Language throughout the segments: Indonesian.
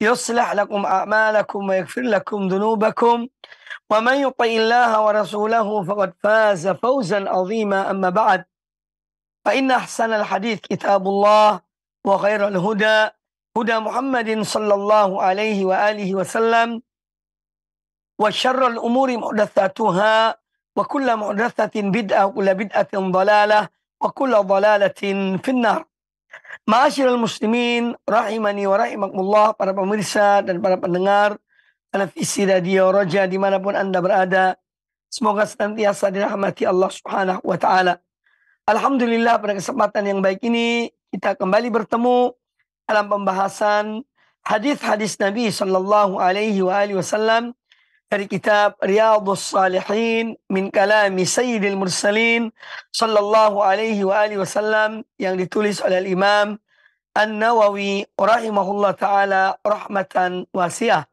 يصلح لكم أعمالكم ويغفر لكم ذنوبكم ومن يطع الله ورسوله فقد فاز فوزا عظيما أما بعد فإن أحسن الحديث كتاب الله وخير الهدى هدى محمد صلى الله عليه وآله وسلم وشر الأمور محدثاتها وكل محدثة بدعة وكل بدعة ضلالة وكل ضلالة في النار Ma'asyiral muslimin, rahimani wa rahimakumullah, para pemirsa dan para pendengar televisi radio Roja dimanapun Anda berada. Semoga senantiasa dirahmati Allah Subhanahu wa taala. Alhamdulillah pada kesempatan yang baik ini kita kembali bertemu dalam pembahasan hadis-hadis Nabi Sallallahu alaihi wasallam dari kitab Riyadhus Salihin min kalami Sayyidil Mursalin sallallahu alaihi wa alihi wasallam yang ditulis oleh Imam An-Nawawi rahimahullah taala rahmatan wasiah.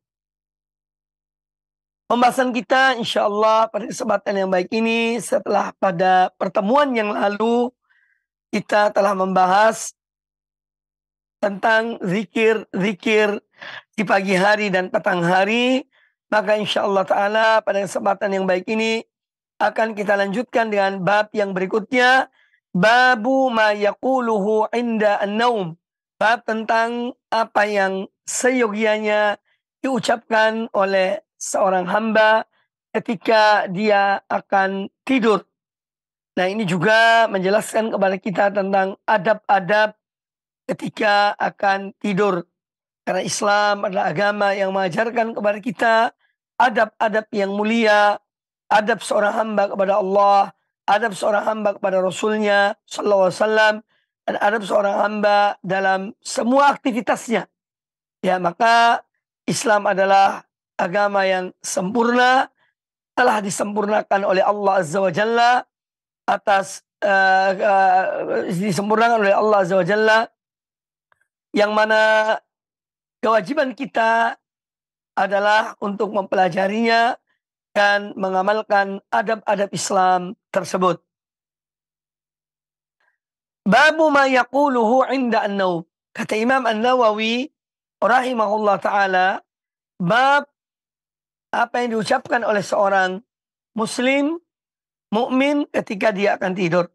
Pembahasan kita insyaallah pada kesempatan yang baik ini setelah pada pertemuan yang lalu kita telah membahas tentang zikir-zikir di pagi hari dan petang hari maka insya Allah Ta'ala pada kesempatan yang baik ini akan kita lanjutkan dengan bab yang berikutnya. Babu ma yakuluhu inda naum Bab tentang apa yang seyogianya diucapkan oleh seorang hamba ketika dia akan tidur. Nah ini juga menjelaskan kepada kita tentang adab-adab ketika akan tidur. Karena Islam adalah agama yang mengajarkan kepada kita adab-adab yang mulia, adab seorang hamba kepada Allah, adab seorang hamba kepada Rasulnya Sallallahu Alaihi Wasallam, dan adab seorang hamba dalam semua aktivitasnya. Ya maka Islam adalah agama yang sempurna, telah disempurnakan oleh Allah Azza wa Jalla atas uh, uh, disempurnakan oleh Allah Azza wa Jalla yang mana kewajiban kita adalah untuk mempelajarinya dan mengamalkan adab-adab Islam tersebut. Babu ma yaquluhu inda an Kata Imam An-Nawawi rahimahullah taala bab apa yang diucapkan oleh seorang muslim mukmin ketika dia akan tidur.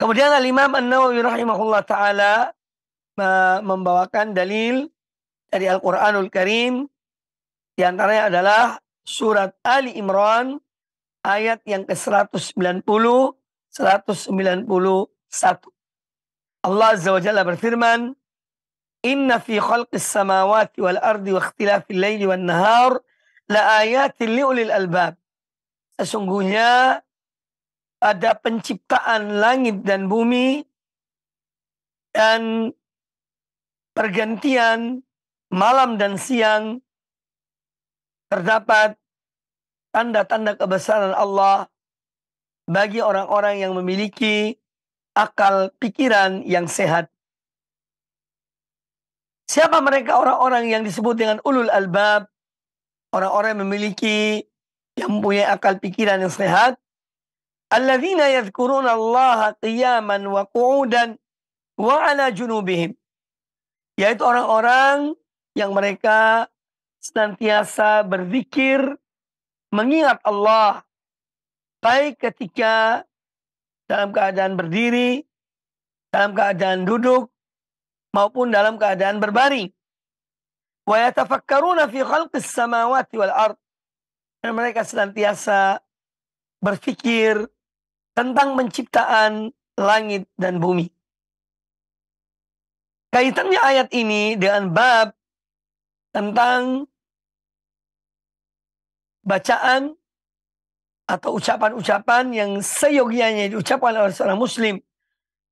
Kemudian Al Imam An-Nawawi rahimahullah taala membawakan dalil dari Al-Quranul Karim. Di antaranya adalah surat Ali Imran ayat yang ke-190, 191. Allah Azza wa Jalla berfirman, Inna fi khalqis samawati wal ardi wa ikhtilafil layli wal nahar la ayatin liulil albab. Sesungguhnya ada penciptaan langit dan bumi dan pergantian malam dan siang terdapat tanda-tanda kebesaran Allah bagi orang-orang yang memiliki akal pikiran yang sehat. Siapa mereka orang-orang yang disebut dengan ulul albab? Orang-orang yang memiliki yang mempunyai akal pikiran yang sehat. Alladzina yadhkuruna Allah qiyaman wa qu'udan wa ala junubihim. Yaitu orang-orang yang mereka senantiasa berzikir, mengingat Allah, baik ketika dalam keadaan berdiri, dalam keadaan duduk, maupun dalam keadaan berbaring. Wa yatafakkaruna fi khalqis samawati wal ard. Dan mereka senantiasa berfikir tentang penciptaan langit dan bumi. Kaitannya ayat ini dengan bab tentang bacaan atau ucapan-ucapan yang seyogianya diucapkan oleh seorang muslim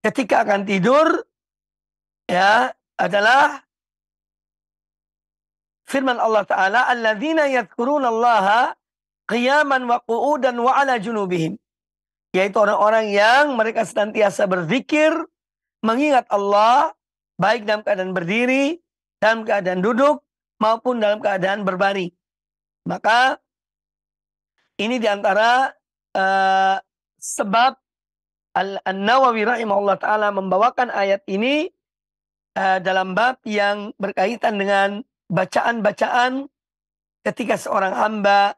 ketika akan tidur ya adalah firman Allah taala alladzina yadhkurunallaha qiyaman wa qu'udan wa ala junubihim yaitu orang-orang yang mereka senantiasa berzikir mengingat Allah baik dalam keadaan berdiri dalam keadaan duduk maupun dalam keadaan berbaring. Maka ini diantara uh, eh, sebab An-Nawawi rahimahullah ta'ala membawakan ayat ini uh, dalam bab yang berkaitan dengan bacaan-bacaan ketika seorang hamba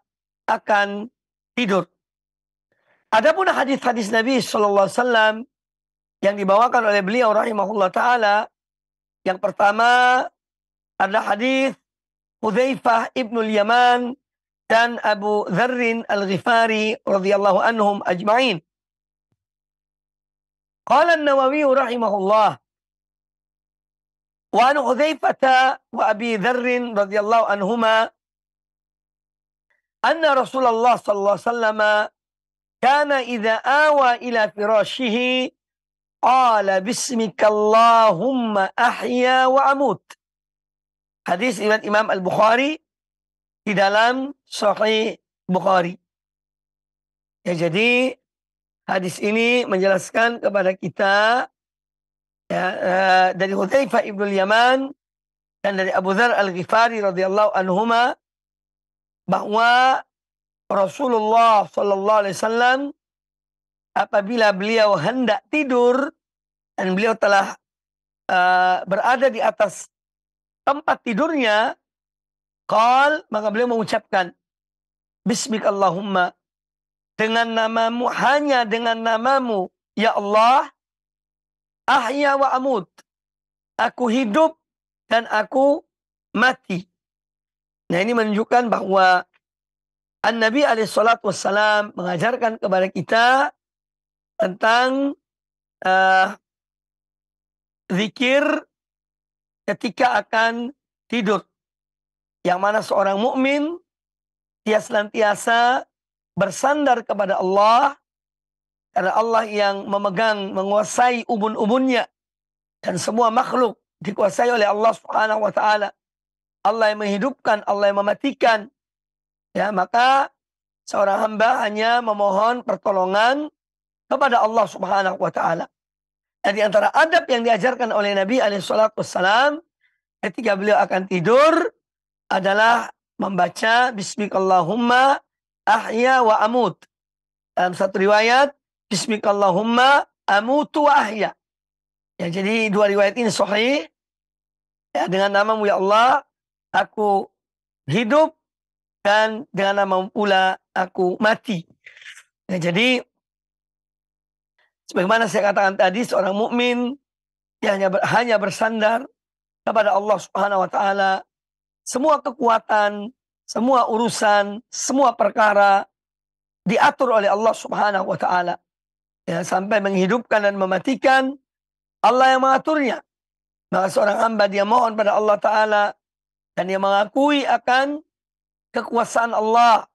akan tidur. Adapun hadis-hadis Nabi Shallallahu Alaihi Wasallam yang dibawakan oleh beliau rahimahullah taala, yang pertama ada hadis حذيفة ابن اليمان كان أبو ذر الغفاري رضي الله عنهم أجمعين قال النووي رحمه الله وعن حذيفة وأبي ذر رضي الله عنهما أن رسول الله صلى الله عليه وسلم كان إذا آوى إلى فراشه قال باسمك اللهم أحيا وأموت Hadis riwayat Imam Al-Bukhari di dalam Sahih Bukhari. Ya jadi hadis ini menjelaskan kepada kita ya, eh, dari Hudzaifah Ibnu Yaman dan dari Abu Dzar Al-Ghifari radhiyallahu anhuma bahwa Rasulullah sallallahu Alaihi Wasallam apabila beliau hendak tidur dan beliau telah uh, berada di atas tempat tidurnya, kal maka beliau mengucapkan, Bismik Allahumma, dengan namamu, hanya dengan namamu, Ya Allah, ahya wa amut. Aku hidup dan aku mati. Nah ini menunjukkan bahwa An Nabi Alaihissalam mengajarkan kepada kita tentang uh, zikir ketika akan tidur. Yang mana seorang mukmin dia senantiasa bersandar kepada Allah karena Allah yang memegang, menguasai ubun-ubunnya dan semua makhluk dikuasai oleh Allah Subhanahu wa taala. Allah yang menghidupkan, Allah yang mematikan. Ya, maka seorang hamba hanya memohon pertolongan kepada Allah Subhanahu wa taala. Nah, di antara adab yang diajarkan oleh Nabi Alaihissalam ketika beliau akan tidur adalah membaca Bismikallahumma ahya wa amut. Dalam satu riwayat Bismikallahumma amutu wa ahya. Ya, jadi dua riwayat ini sahih. Ya, dengan namamu ya Allah, aku hidup dan dengan namamu pula aku mati. Ya, jadi Sebagaimana saya katakan tadi, seorang mukmin dia hanya ber, hanya bersandar kepada Allah Subhanahu wa taala. Semua kekuatan, semua urusan, semua perkara diatur oleh Allah Subhanahu wa taala. Ya, sampai menghidupkan dan mematikan Allah yang mengaturnya. Maka seorang hamba dia mohon pada Allah taala dan dia mengakui akan kekuasaan Allah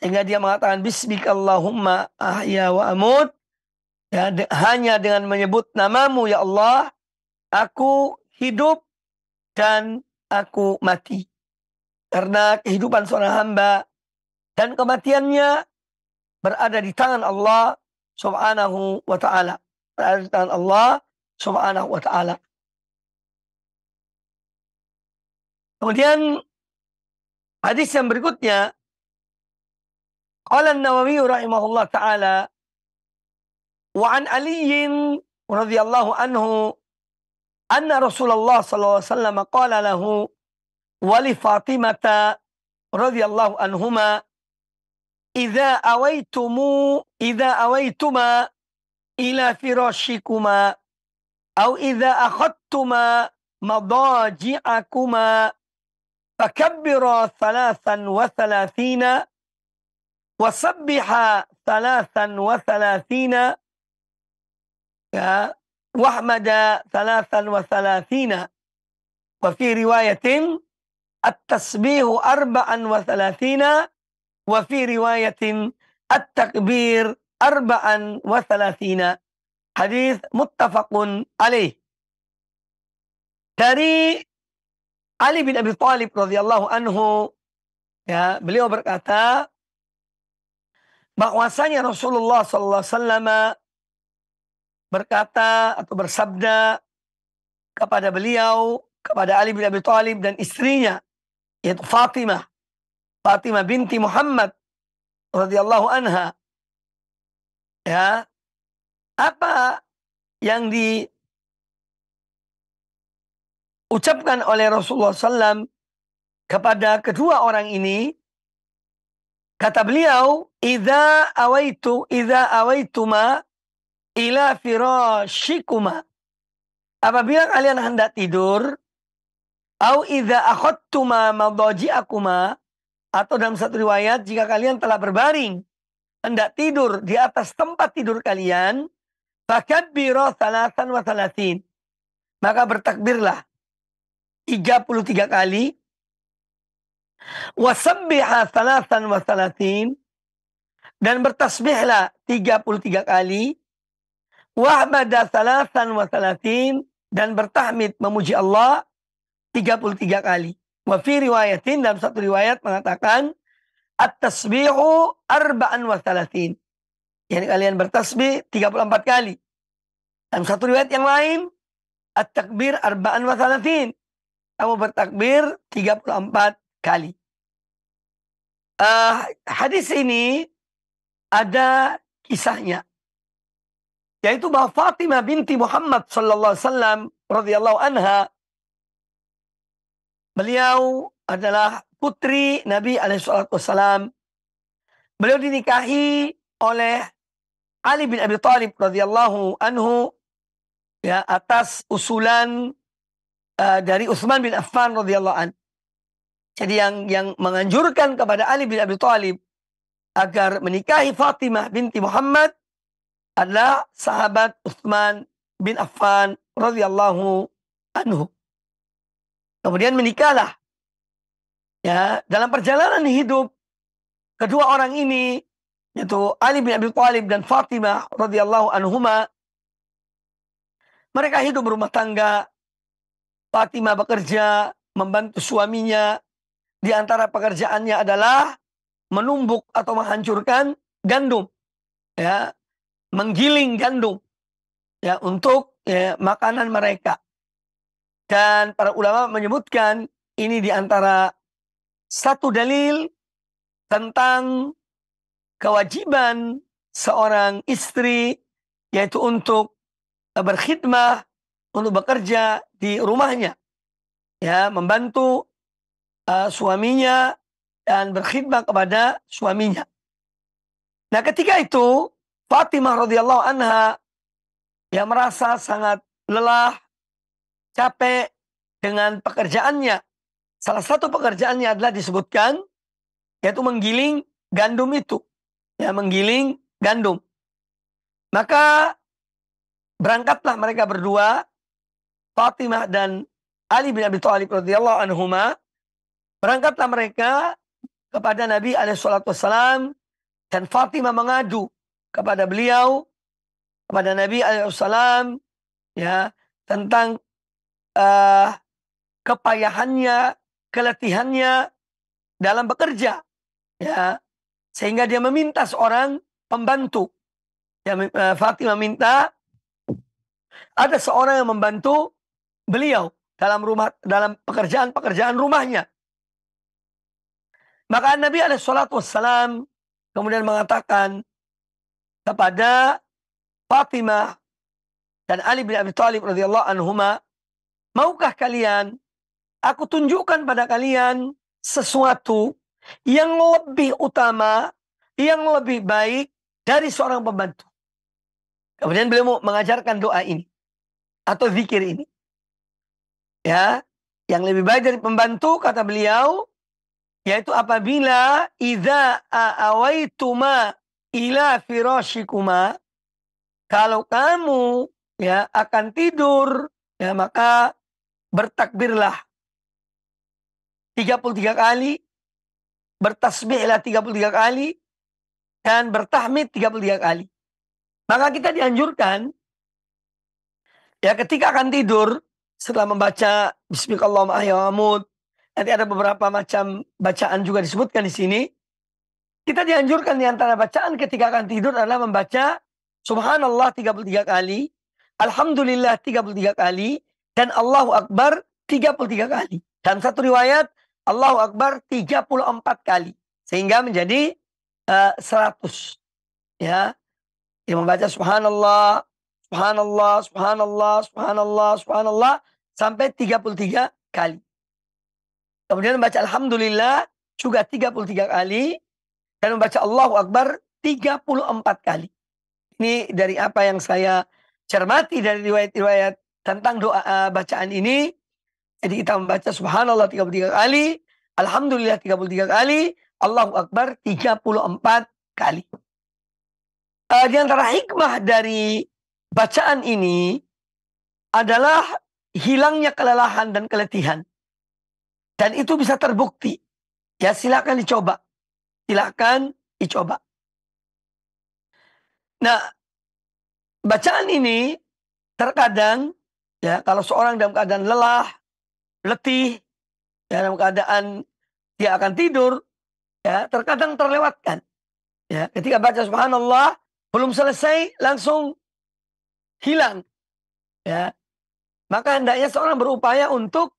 sehingga dia mengatakan bismika Allahumma ahya wa amut Ya, de hanya dengan menyebut namamu ya Allah, aku hidup dan aku mati. Karena kehidupan seorang hamba dan kematiannya berada di tangan Allah subhanahu wa ta'ala. Berada di tangan Allah subhanahu wa ta'ala. Kemudian hadis yang berikutnya. Qala nawawi rahimahullah ta'ala وعن علي رضي الله عنه أن رسول الله صلى الله عليه وسلم قال له ولفاطمة رضي الله عنهما إذا أويتم إذا أويتما إلى فراشكما أو إذا أخذتما مضاجعكما فكبرا ثلاثا وثلاثين وسبحا ثلاثا وثلاثين ya wahmada salasan wa salasina wa fi riwayatin at-tasbihu arba'an wa salasina wa fi riwayatin at-takbir arba'an wa salasina hadis muttafaqun alaih dari Ali bin Abi Thalib radhiyallahu anhu ya beliau berkata bahwasanya Rasulullah sallallahu alaihi wasallam berkata atau bersabda kepada beliau, kepada Ali bin Abi Thalib dan istrinya yaitu Fatimah. Fatimah binti Muhammad radhiyallahu anha. Ya. Apa yang di ucapkan oleh Rasulullah SAW kepada kedua orang ini kata beliau idza awaitu idza awaituma ila firashikuma. Apabila kalian hendak tidur, au idza akhadtuma madaji'akuma atau dalam satu riwayat jika kalian telah berbaring hendak tidur di atas tempat tidur kalian, fakabbiru salasan wa salasin. Maka bertakbirlah 33 kali. Wasabbiha salasan wa salasin. Dan bertasbihlah 33 kali. Wahbada salasan wa salatin. Dan bertahmid memuji Allah 33 kali. Wa fi riwayatin dalam satu riwayat mengatakan at-tasbihu arba'an wa salatin. Yani kalian bertasbih 34 kali. Dalam satu riwayat yang lain at-takbir arba'an wa salatin. Kamu bertakbir 34 kali. Uh, hadis ini ada kisahnya yaitu bahwa Fatimah binti Muhammad sallallahu alaihi wasallam radhiyallahu anha beliau adalah putri Nabi alaihi wasallam. Beliau dinikahi oleh Ali bin Abi Thalib radhiyallahu anhu ya atas usulan uh, dari Utsman bin Affan radhiyallahu an. Jadi yang yang menganjurkan kepada Ali bin Abi Thalib agar menikahi Fatimah binti Muhammad adalah sahabat Uthman bin Affan radhiyallahu anhu. Kemudian menikahlah. Ya, dalam perjalanan hidup kedua orang ini yaitu Ali bin Abi Thalib dan Fatimah radhiyallahu anhuma mereka hidup berumah tangga. Fatimah bekerja membantu suaminya. Di antara pekerjaannya adalah menumbuk atau menghancurkan gandum. Ya, menggiling gandum ya untuk ya, makanan mereka. Dan para ulama menyebutkan ini diantara satu dalil tentang kewajiban seorang istri yaitu untuk berkhidmah, untuk bekerja di rumahnya. Ya, membantu uh, suaminya dan berkhidmat kepada suaminya. Nah, ketika itu Fatimah radhiyallahu anha yang merasa sangat lelah, capek dengan pekerjaannya. Salah satu pekerjaannya adalah disebutkan yaitu menggiling gandum itu. Ya, menggiling gandum. Maka berangkatlah mereka berdua Fatimah dan Ali bin Abi Thalib radhiyallahu anhuma berangkatlah mereka kepada Nabi alaihi salatu dan Fatimah mengadu kepada beliau kepada Nabi Alaihissalam ya tentang uh, kepayahannya, keletihannya dalam bekerja ya sehingga dia meminta seorang pembantu. Ya, eh, Fatimah minta ada seorang yang membantu beliau dalam rumah dalam pekerjaan-pekerjaan rumahnya. Maka Nabi Alaihissalam kemudian mengatakan, kepada Fatimah dan Ali bin Abi Thalib radhiyallahu anhuma, "Maukah kalian aku tunjukkan pada kalian sesuatu yang lebih utama, yang lebih baik dari seorang pembantu?" Kemudian beliau mengajarkan doa ini atau zikir ini. Ya, yang lebih baik dari pembantu kata beliau yaitu apabila idza awaituma ila firasyikuma kalau kamu ya akan tidur ya maka bertakbirlah 33 kali bertasbihlah 33 kali dan bertahmid 33 kali maka kita dianjurkan ya ketika akan tidur setelah membaca bismillahirrahmanirrahim nanti ada beberapa macam bacaan juga disebutkan di sini kita dianjurkan di antara bacaan ketika akan tidur adalah membaca Subhanallah 33 kali, Alhamdulillah 33 kali, dan Allahu Akbar 33 kali. Dan satu riwayat, Allahu Akbar 34 kali. Sehingga menjadi uh, eh, 100. Ya. Dia membaca Subhanallah, Subhanallah, Subhanallah, Subhanallah, Subhanallah, sampai 33 kali. Kemudian membaca Alhamdulillah juga 33 kali dan membaca Allahu Akbar 34 kali. Ini dari apa yang saya cermati dari riwayat-riwayat tentang doa uh, bacaan ini. Jadi kita membaca subhanallah 33 kali, alhamdulillah 33 kali, Allahu Akbar 34 kali. Uh, di antara hikmah dari bacaan ini adalah hilangnya kelelahan dan keletihan. Dan itu bisa terbukti. Ya silakan dicoba. Silahkan dicoba. Nah, bacaan ini terkadang ya kalau seorang dalam keadaan lelah, letih, ya, dalam keadaan dia akan tidur, ya terkadang terlewatkan. Ya, ketika baca subhanallah belum selesai langsung hilang. Ya. Maka hendaknya seorang berupaya untuk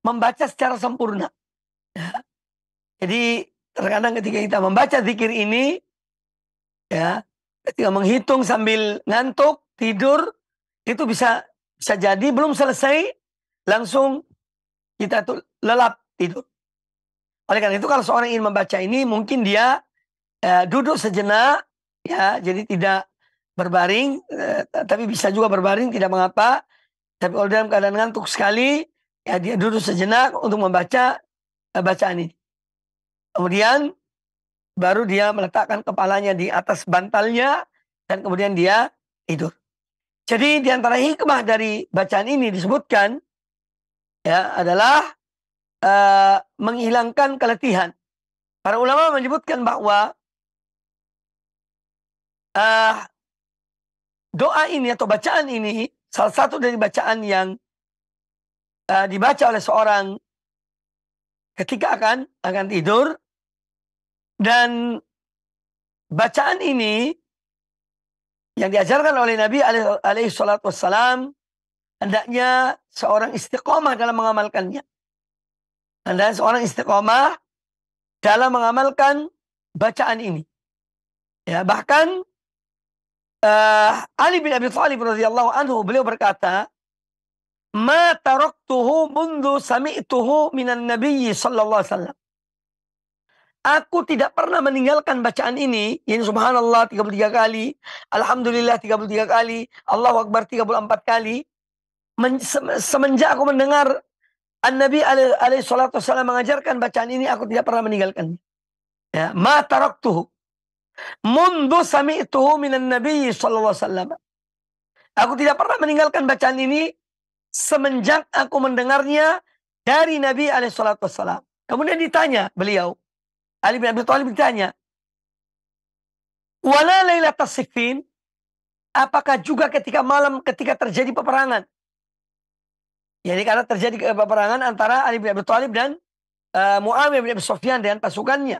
membaca secara sempurna. Ya. Jadi Terkadang ketika kita membaca zikir ini, ya, ketika menghitung sambil ngantuk, tidur, itu bisa bisa jadi belum selesai langsung kita tuh lelap tidur. Oleh karena itu kalau seorang ingin membaca ini mungkin dia eh, duduk sejenak ya jadi tidak berbaring eh, tapi bisa juga berbaring tidak mengapa tapi kalau dalam keadaan ngantuk sekali ya dia duduk sejenak untuk membaca eh, bacaan ini. Kemudian baru dia meletakkan kepalanya di atas bantalnya dan kemudian dia tidur. Jadi di antara hikmah dari bacaan ini disebutkan ya adalah uh, menghilangkan keletihan. Para ulama menyebutkan bahwa uh, doa ini atau bacaan ini salah satu dari bacaan yang uh, dibaca oleh seorang ketika akan akan tidur dan bacaan ini yang diajarkan oleh Nabi alaihi salatu wassalam hendaknya seorang istiqomah dalam mengamalkannya. Hendaknya seorang istiqomah dalam mengamalkan bacaan ini. Ya, bahkan uh, Ali bin Abi Thalib radhiyallahu anhu beliau berkata, ma taraktuhu mundu sami'tuhu minan nabiyyi sallallahu alaihi wasallam. Aku tidak pernah meninggalkan bacaan ini, yakni subhanallah 33 kali, alhamdulillah 33 kali, Allahu akbar 34 kali. Men, semenjak aku mendengar An-Nabi alaihi salatu wasallam mengajarkan bacaan ini aku tidak pernah meninggalkan. Ya, ma taraktuhu mundu sami'tuhu minan nabiyyi sallallahu alaihi wasallam. Aku tidak pernah meninggalkan bacaan ini semenjak aku mendengarnya dari Nabi SAW. Kemudian ditanya beliau, Ali bin Abi Thalib ditanya, Wala Lailatul Siffin, apakah juga ketika malam ketika terjadi peperangan? Jadi karena terjadi eh, peperangan antara Ali bin Abi Thalib dan uh, Muawiyah bin Abi Sufyan dan pasukannya.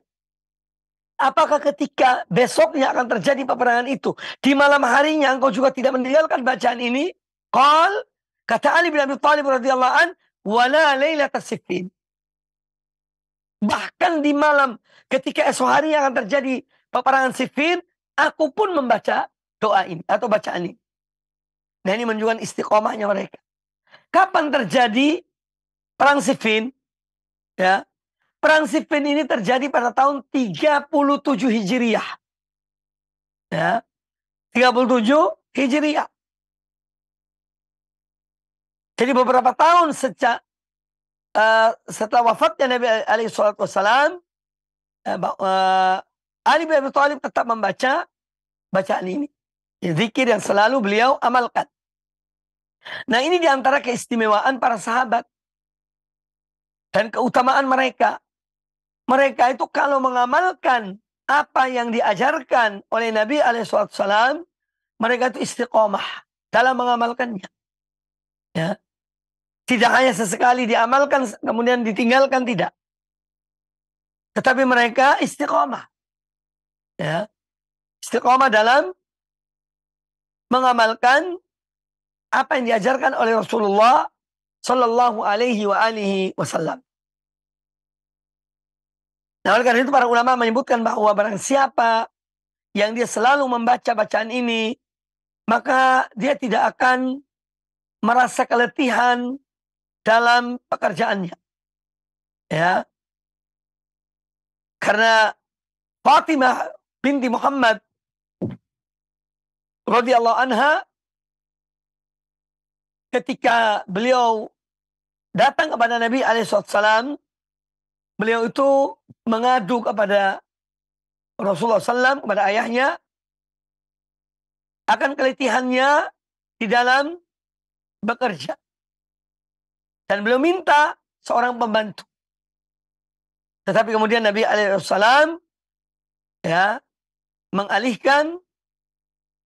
Apakah ketika besoknya akan terjadi peperangan itu di malam harinya engkau juga tidak meninggalkan bacaan ini? Qal Kata Ali bin Abi Thalib radhiyallahu an, wala lailatul siffin. Bahkan di malam ketika esok hari yang akan terjadi peperangan Siffin, aku pun membaca doa ini atau bacaan ini. Nah ini menunjukkan istiqomahnya mereka. Kapan terjadi perang sifin? Ya. Perang sifin ini terjadi pada tahun 37 Hijriah. Ya. 37 Hijriah. Jadi beberapa tahun sejak uh, eh, setelah wafatnya Nabi alaihi salatu eh, eh, Ali bin Abi Thalib tetap membaca bacaan ini. Zikir yang selalu beliau amalkan. Nah ini diantara keistimewaan para sahabat. Dan keutamaan mereka. Mereka itu kalau mengamalkan apa yang diajarkan oleh Nabi alaihissalam. Mereka itu istiqomah dalam mengamalkannya. Ya. Tidak hanya sesekali diamalkan, kemudian ditinggalkan, tidak. Tetapi mereka istiqomah. Ya. Istiqomah dalam mengamalkan apa yang diajarkan oleh Rasulullah Shallallahu Alaihi wa alihi Wasallam. Nah, oleh karena itu para ulama menyebutkan bahwa barang siapa yang dia selalu membaca bacaan ini, maka dia tidak akan merasa keletihan dalam pekerjaannya. Ya. Karena Fatimah binti Muhammad radhiyallahu anha ketika beliau datang kepada Nabi alaihissalam beliau itu mengadu kepada Rasulullah SAW kepada ayahnya akan keletihannya di dalam bekerja. Dan beliau minta seorang pembantu. Tetapi kemudian Nabi Alaihissalam ya mengalihkan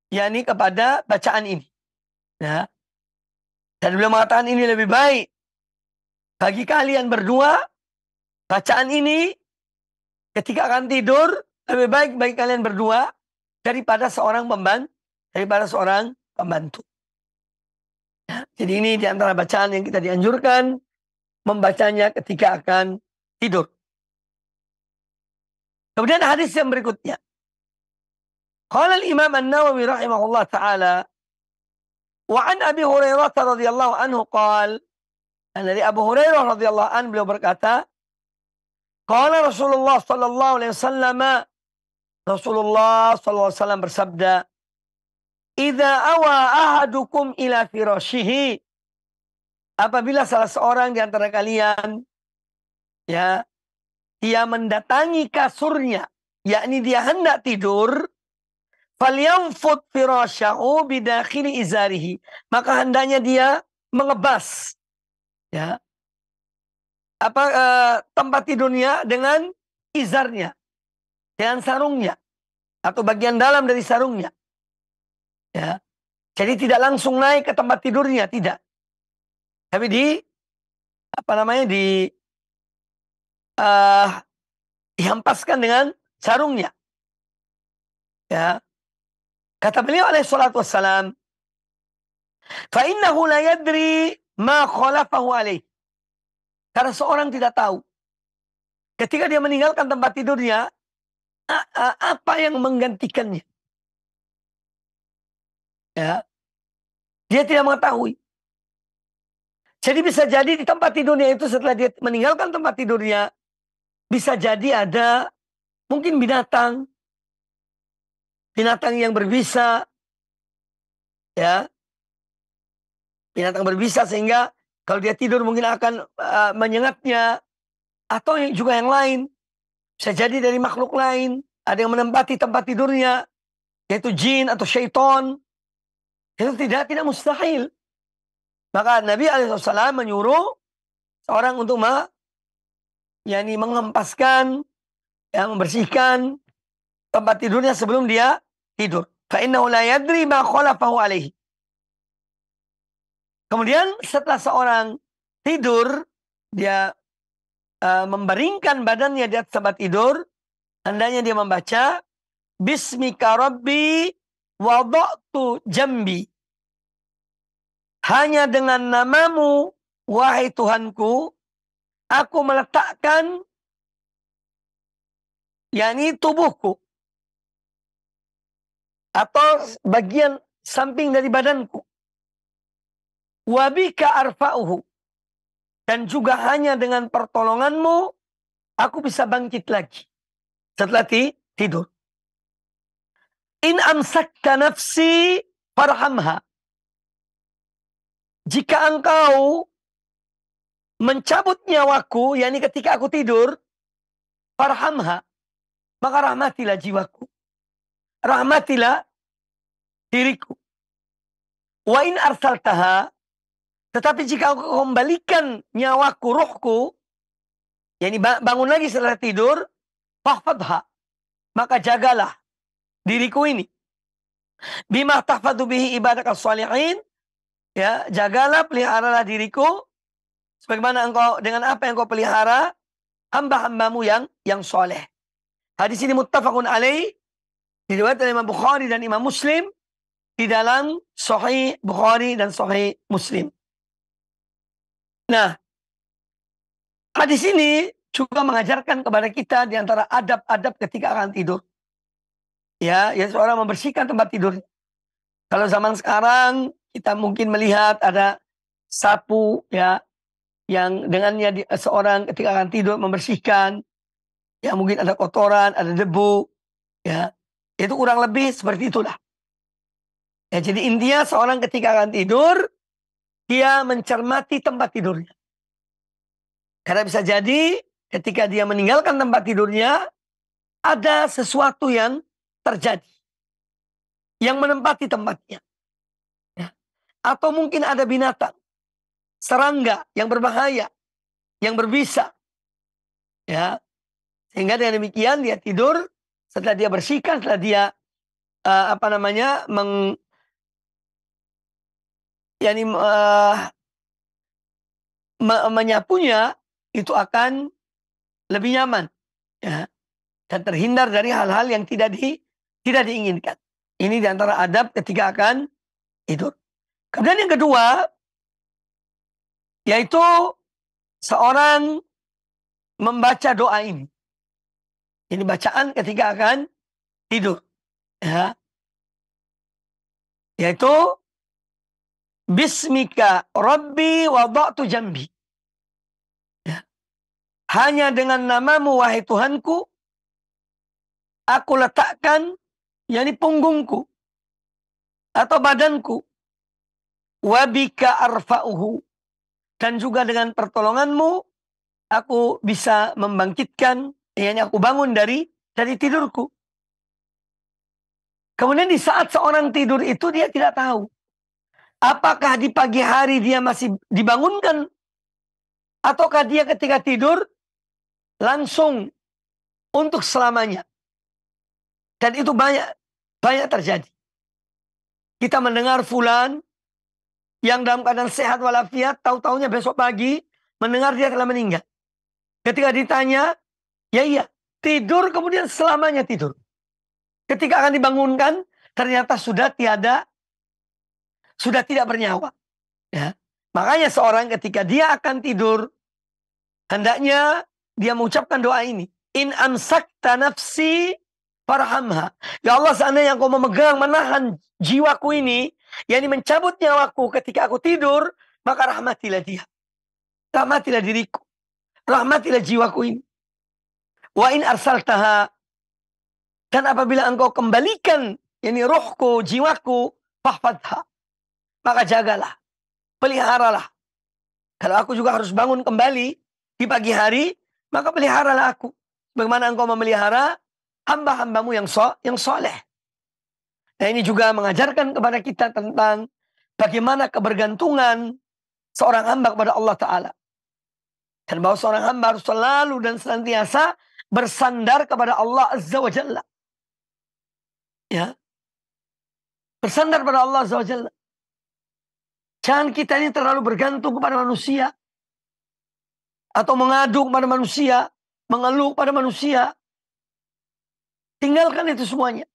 yakni kepada bacaan ini. Ya. Dan beliau mengatakan ini lebih baik bagi kalian berdua bacaan ini ketika akan tidur lebih baik bagi kalian berdua daripada seorang pembantu daripada seorang pembantu. Jadi ini di antara bacaan yang kita dianjurkan membacanya ketika akan tidur. Kemudian hadis yang berikutnya. Qala imam An-Nawawi rahimahullah taala wa an Abi Hurairah radhiyallahu anhu qala dari Abu Hurairah radhiyallahu anhu beliau berkata Qala Rasulullah sallallahu alaihi wasallam Rasulullah sallallahu alaihi wasallam bersabda Idza awa ahadukum ila firashihi. Apabila salah seorang di antara kalian ya dia mendatangi kasurnya, yakni dia hendak tidur, falyanfut firasyahu bidakhili izarihi. Maka hendaknya dia mengebas ya apa eh, tempat tidurnya dengan izarnya dengan sarungnya atau bagian dalam dari sarungnya Ya. Jadi tidak langsung naik ke tempat tidurnya, tidak. Tapi di apa namanya di uh, dihampaskan dengan sarungnya. Ya. Kata beliau alaihi salatu wassalam, "Fa innahu la yadri ma khalafahu alaih." Karena seorang tidak tahu ketika dia meninggalkan tempat tidurnya apa yang menggantikannya. Ya. Dia tidak mengetahui. Jadi bisa jadi di tempat tidurnya itu setelah dia meninggalkan tempat tidurnya bisa jadi ada mungkin binatang binatang yang berbisa ya binatang berbisa sehingga kalau dia tidur mungkin akan uh, menyengatnya atau juga yang lain bisa jadi dari makhluk lain ada yang menempati tempat tidurnya yaitu jin atau syaiton itu tidak tidak mustahil. Maka Nabi Alaihissalam menyuruh seorang untuk ma, yakni mengempaskan, ya, membersihkan tempat tidurnya sebelum dia tidur. Kemudian setelah seorang tidur, dia uh, e, membaringkan badannya di atas tempat tidur, hendaknya dia membaca Bismika Rabbi wadaktu jambi. Hanya dengan namamu, wahai Tuhanku, aku meletakkan yakni tubuhku atau bagian samping dari badanku. Wabika arfa'uhu. Dan juga hanya dengan pertolonganmu, aku bisa bangkit lagi. Setelah tidur. In amsakta nafsi farhamha. Jika engkau mencabut nyawaku, yakni ketika aku tidur, farhamha, maka rahmatilah jiwaku. Rahmatilah diriku. Wa in arsaltaha, tetapi jika aku kembalikan nyawaku, rohku, yakni bangun lagi setelah tidur, fahfadha, maka jagalah diriku ini. Bima tahfadu bihi ibadak salihin ya jagalah peliharalah diriku sebagaimana engkau dengan apa yang engkau pelihara hamba-hambamu yang yang soleh. Hadis ini muttafaqun alaih diriwayatkan Imam Bukhari dan Imam Muslim di dalam Sahih Bukhari dan Sahih Muslim. Nah, hadis ini juga mengajarkan kepada kita di antara adab-adab ketika akan tidur. Ya, ya seorang membersihkan tempat tidur. Kalau zaman sekarang kita mungkin melihat ada sapu ya yang dengannya di, seorang ketika akan tidur membersihkan ya mungkin ada kotoran, ada debu ya. Itu kurang lebih seperti itulah. Ya, jadi intinya seorang ketika akan tidur dia mencermati tempat tidurnya. Karena bisa jadi ketika dia meninggalkan tempat tidurnya ada sesuatu yang terjadi yang menempati tempatnya. Ya. Atau mungkin ada binatang, serangga yang berbahaya, yang berbisa. Ya. Sehingga dengan demikian dia tidur, setelah dia bersihkan, setelah dia uh, apa namanya? meng yakni uh, eh, menyapunya itu akan lebih nyaman ya dan terhindar dari hal-hal yang tidak di tidak diinginkan. Ini diantara adab ketika akan tidur. Kemudian yang kedua, yaitu seorang membaca doa ini. Ini bacaan ketika akan tidur. Ya. Yaitu Bismika Rabbi wada'tu jambi. Ya. Hanya dengan namamu wahai Tuhanku, aku letakkan yakni punggungku atau badanku. Wabika arfa'uhu dan juga dengan pertolonganmu aku bisa membangkitkan yakni aku bangun dari dari tidurku. Kemudian di saat seorang tidur itu dia tidak tahu apakah di pagi hari dia masih dibangunkan ataukah dia ketika tidur langsung untuk selamanya. Dan itu banyak banyak terjadi. Kita mendengar fulan yang dalam keadaan sehat walafiat, tahu-taunya besok pagi mendengar dia telah meninggal. Ketika ditanya, ya iya, tidur kemudian selamanya tidur. Ketika akan dibangunkan, ternyata sudah tiada, sudah tidak bernyawa. Ya. Makanya seorang ketika dia akan tidur, hendaknya dia mengucapkan doa ini. In amsakta nafsi Farhamha. Ya Allah seandainya engkau memegang, menahan jiwaku ini, ini mencabut nyawaku ketika aku tidur, maka rahmatilah dia. Rahmatilah diriku. Rahmatilah jiwaku ini. Wa in arsaltaha. Dan apabila engkau kembalikan, Ini rohku, jiwaku, fahfadha. Maka jagalah. Peliharalah. Kalau aku juga harus bangun kembali di pagi hari, maka peliharalah aku. Bagaimana engkau memelihara hamba-hambamu yang so, yang soleh. Nah ini juga mengajarkan kepada kita tentang bagaimana kebergantungan seorang hamba kepada Allah Ta'ala. Dan bahwa seorang hamba harus selalu dan senantiasa bersandar kepada Allah Azza wa Jalla. Ya. Bersandar pada Allah Azza wa Jalla. Jangan kita ini terlalu bergantung kepada manusia. Atau mengadu kepada manusia. Mengeluh kepada manusia. Tinggalkan itu semuanya.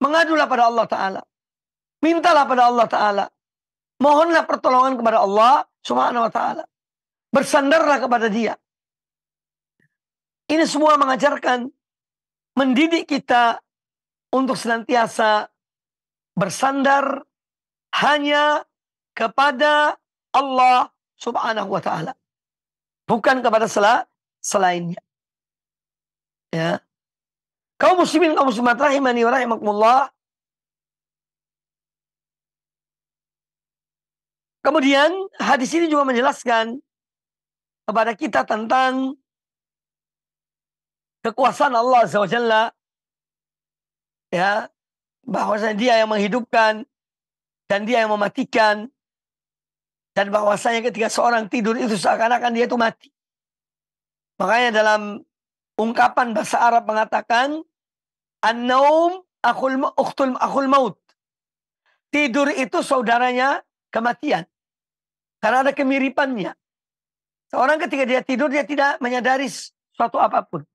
Mengadulah pada Allah Ta'ala. Mintalah pada Allah Ta'ala. Mohonlah pertolongan kepada Allah Subhanahu wa Ta'ala. Bersandarlah kepada Dia. Ini semua mengajarkan, mendidik kita untuk senantiasa bersandar hanya kepada Allah Subhanahu wa Ta'ala, bukan kepada sel selainnya. Ya, Kau muslimin kaum muslimat rahimani wa rahimakumullah. Kemudian hadis ini juga menjelaskan kepada kita tentang kekuasaan Allah Azza ya bahwasanya dia yang menghidupkan dan dia yang mematikan dan bahwasanya ketika seorang tidur itu seakan-akan dia itu mati makanya dalam ungkapan bahasa Arab mengatakan An-naum akhul, akhul maut. Tidur itu saudaranya kematian. Karena ada kemiripannya. Seorang ketika dia tidur, dia tidak menyadari suatu apapun.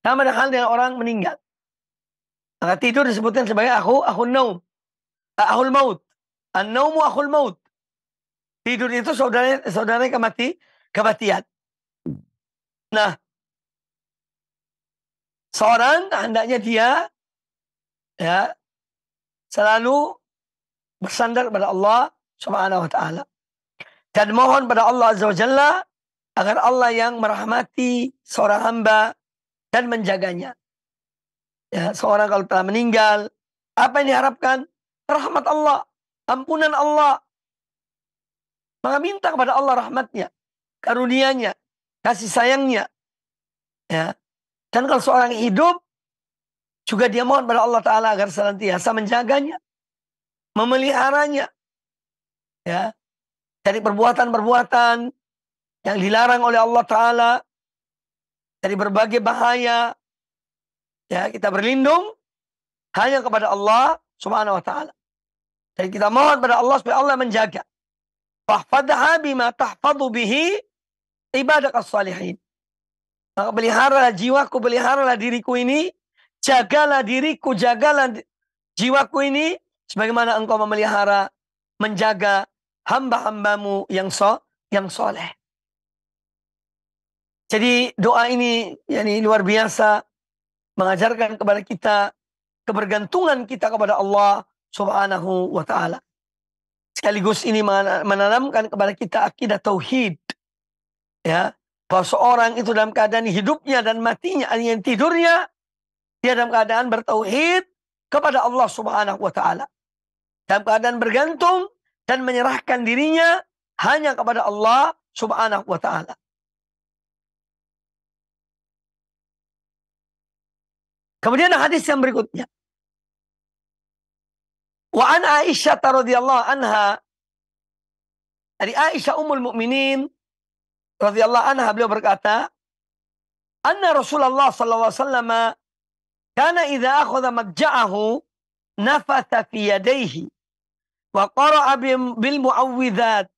Sama hal dengan orang meninggal. Maka tidur disebutkan sebagai aku, aku naum. Akhul maut. An-naumu akhul maut. Tidur itu saudara saudara kemati, kematian. Nah, seorang hendaknya dia ya selalu bersandar kepada Allah Subhanahu wa taala dan mohon pada Allah Azza wa Jalla agar Allah yang merahmati seorang hamba dan menjaganya. Ya, seorang kalau telah meninggal, apa yang diharapkan? Rahmat Allah, ampunan Allah. Maka minta kepada Allah rahmatnya, karunianya, kasih sayangnya. Ya, dan kalau seorang hidup, juga dia mohon pada Allah Ta'ala agar senantiasa menjaganya, memeliharanya. Ya, dari perbuatan-perbuatan yang dilarang oleh Allah Ta'ala, dari berbagai bahaya, ya kita berlindung hanya kepada Allah Subhanahu wa taala. Dan kita mohon pada Allah supaya Allah menjaga. Fahfadha bima tahfadu bihi ibadah as-salihin. Maka peliharalah jiwaku, peliharalah diriku ini. Jagalah diriku, jagalah jiwaku ini. Sebagaimana engkau memelihara, menjaga hamba-hambamu yang so, yang soleh. Jadi doa ini yakni luar biasa mengajarkan kepada kita kebergantungan kita kepada Allah Subhanahu wa taala. Sekaligus ini menanamkan kepada kita akidah tauhid. Ya. Bahwa seorang itu dalam keadaan hidupnya dan matinya, yang tidurnya, dia dalam keadaan bertauhid kepada Allah Subhanahu wa taala. Dalam keadaan bergantung dan menyerahkan dirinya hanya kepada Allah Subhanahu wa taala. Kemudian hadis yang berikutnya. Wa an Aisyah radhiyallahu anha dari Aisyah ummul mukminin رضي الله عنها بلو بركاتا أن رسول الله صلى الله عليه وسلم كان إذا أخذ مضجعه نفث في يديه وقرأ بالمعوذات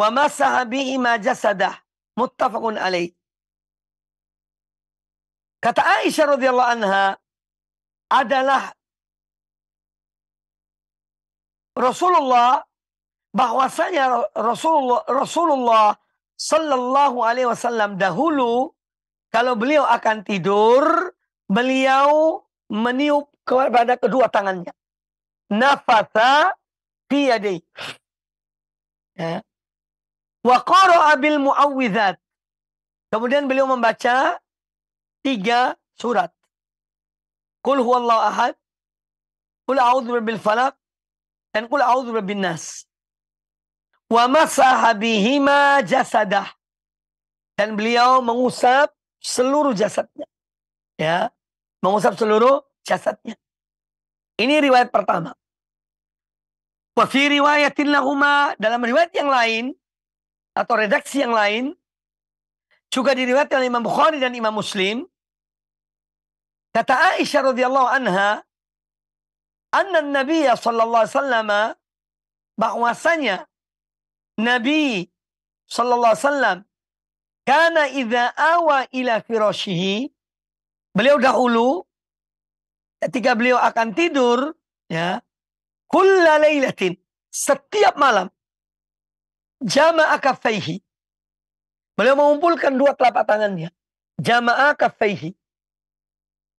ومسح بهما جسده متفق عليه Kata Aisyah radhiyallahu anha adalah Rasulullah bahwasanya Rasulullah, Rasulullah Sallallahu Alaihi Wasallam dahulu kalau beliau akan tidur, beliau meniup kepada kedua tangannya. Nafasa biyadi. Ya. Wa qara'a bil muawwidzat. Kemudian beliau membaca tiga surat. Qul huwallahu ahad, qul a'udzu bil falaq, dan qul a'udzu birabbin nas. Wa bihima jasadah. Dan beliau mengusap seluruh jasadnya. Ya, mengusap seluruh jasadnya. Ini riwayat pertama. Wa fi riwayatin lahuma dalam riwayat yang lain atau redaksi yang lain juga diriwayatkan oleh Imam Bukhari dan Imam Muslim kata Aisyah radhiyallahu anha anna Nabiya sallallahu alaihi wasallam bahwasanya Nabi sallallahu alaihi wasallam karena idza awa ila firashihi beliau dahulu ketika beliau akan tidur ya kullalailatin setiap malam jama'a kaffaihi beliau mengumpulkan dua telapak tangannya jama'a kaffaihi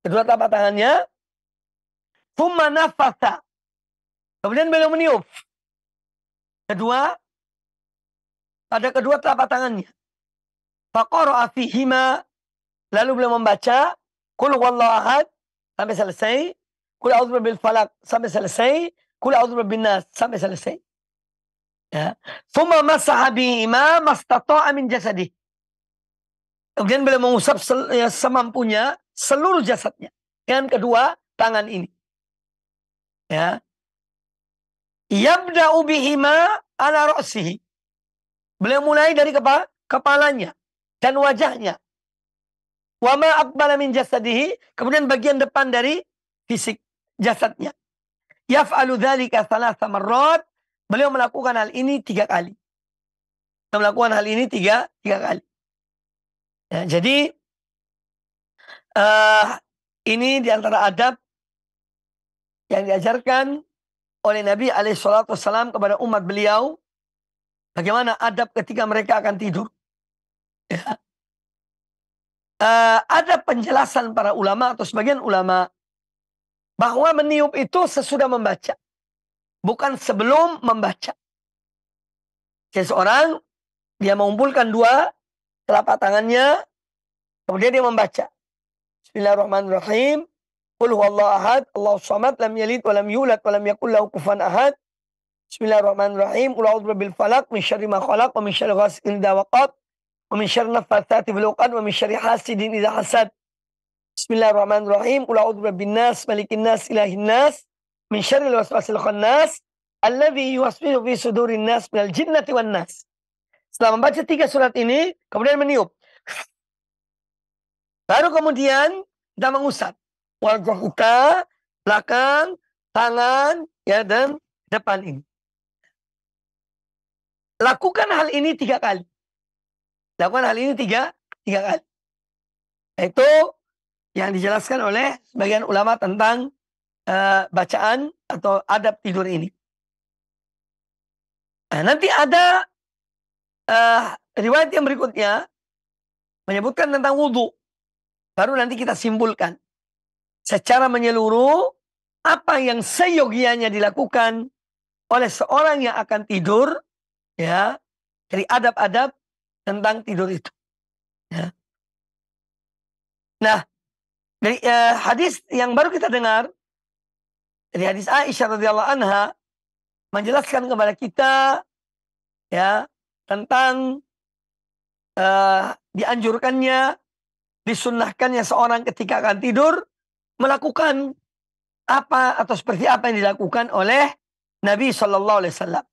kedua telapak tangannya thumma kemudian beliau meniup kedua pada kedua telapak tangannya. Fakoro afihima. Lalu beliau membaca. Kul wallahu ahad. Sampai selesai. Kul a'udhu bil falak. Sampai selesai. Kul a'udhu bin nas. Sampai selesai. Ya. Thumma ima, mas mastata'a min jasadih. Kemudian beliau mengusap sel, ya, semampunya seluruh jasadnya. Dengan kedua tangan ini. Ya. Yabda'u bihima ala ro'sihi. Beliau mulai dari kepala, kepalanya dan wajahnya. Wama akbala min jasadihi. Kemudian bagian depan dari fisik jasadnya. Yaf'alu dhalika salah marrat. Beliau melakukan hal ini tiga kali. Beliau melakukan hal ini tiga, tiga kali. Ya, jadi uh, ini diantara adab yang diajarkan oleh Nabi alaihissalatu kepada umat beliau Bagaimana adab ketika mereka akan tidur? Ya. Uh, ada penjelasan para ulama atau sebagian ulama bahwa meniup itu sesudah membaca, bukan sebelum membaca. Seseorang dia mengumpulkan dua telapak tangannya, kemudian dia membaca. Bismillahirrahmanirrahim. Qul huwallahu ahad, Allahu samad, lam yalid wa lam yulad yakul lahu kufuwan ahad. Bismillahirrahmanirrahim. Qul a'udzu birabbil min syarri ma khalaq wa min syarri ghasiqin idza waqab wa min syarri naffatsati fil wa min syarri hasidin idza hasad. Bismillahirrahmanirrahim. Qul a'udzu nas, malikin nas, ilahin nas min syarril waswasil khannas alladzi yuwaswisu fi sudurin nas minal jinnati nas. Setelah membaca tiga surat ini, kemudian meniup. Baru kemudian kita mengusap wajah kita, belakang, tangan, ya dan depan ini. Lakukan hal ini tiga kali. Lakukan hal ini tiga, tiga kali. Itu yang dijelaskan oleh sebagian ulama tentang uh, bacaan atau adab tidur ini. Nah, nanti ada uh, riwayat yang berikutnya menyebutkan tentang wudhu. Baru nanti kita simpulkan secara menyeluruh apa yang seyogianya dilakukan oleh seorang yang akan tidur ya dari adab-adab tentang tidur itu. Ya. Nah, dari eh, hadis yang baru kita dengar dari hadis Aisyah radhiyallahu anha menjelaskan kepada kita ya tentang eh, dianjurkannya disunnahkannya seorang ketika akan tidur melakukan apa atau seperti apa yang dilakukan oleh Nabi Shallallahu Alaihi Wasallam.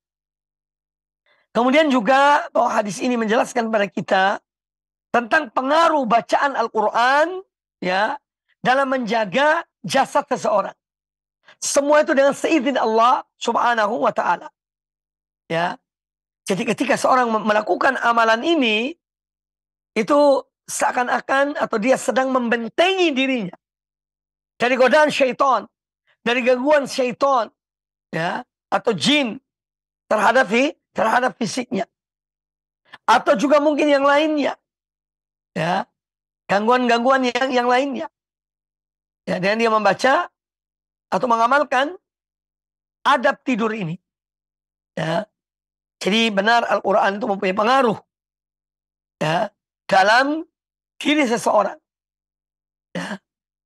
Kemudian juga bahwa hadis ini menjelaskan kepada kita tentang pengaruh bacaan Al-Quran ya dalam menjaga jasad seseorang. Semua itu dengan seizin Allah Subhanahu wa taala. Ya. Jadi ketika seorang melakukan amalan ini itu seakan-akan atau dia sedang membentengi dirinya dari godaan syaitan, dari gangguan syaitan ya atau jin terhadap terhadap fisiknya. Atau juga mungkin yang lainnya. Ya. Gangguan-gangguan yang yang lainnya. Ya, dan dia membaca atau mengamalkan adab tidur ini. Ya. Jadi benar Al-Qur'an itu mempunyai pengaruh ya dalam diri seseorang. Ya.